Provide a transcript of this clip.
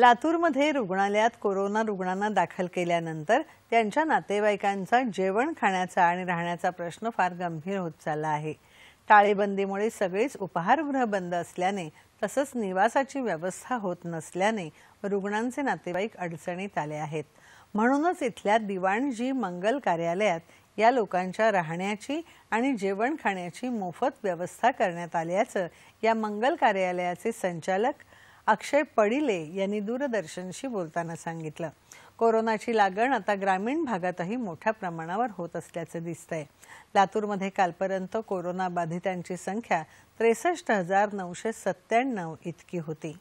लातूरमध्ये रुग्णालयात कोरोना रुग्णांना दाखल केल्यानंतर त्यांच्या नातेवाईकांचा जेवण खाण्याचा आणि राहण्याचा प्रश्न फार गंभीर होत चालला आहे टाळेबंदीमुळे सगळीच उपाहारगृह बंद असल्याने तसंच निवासाची व्यवस्था होत नसल्याने रुग्णांचे नातेवाईक अडचणीत आले आहेत म्हणूनच इथल्या दिवाणजी मंगल कार्यालयात या लोकांच्या राहण्याची आणि जेवण खाण्याची मोफत व्यवस्था करण्यात आल्याचं या मंगल कार्यालयाचे संचालक अक्षय पडिले यांनी दूरदर्शनशी बोलताना सांगितलं कोरोनाची लागण आता ग्रामीण भागातही मोठ्या प्रमाणावर होत असल्याचं दिसतंय लातूरमध्ये कालपर्यंत कोरोना बाधितांची संख्या त्रेसष्ट हजार नऊशे सत्त्याण्णव इतकी होती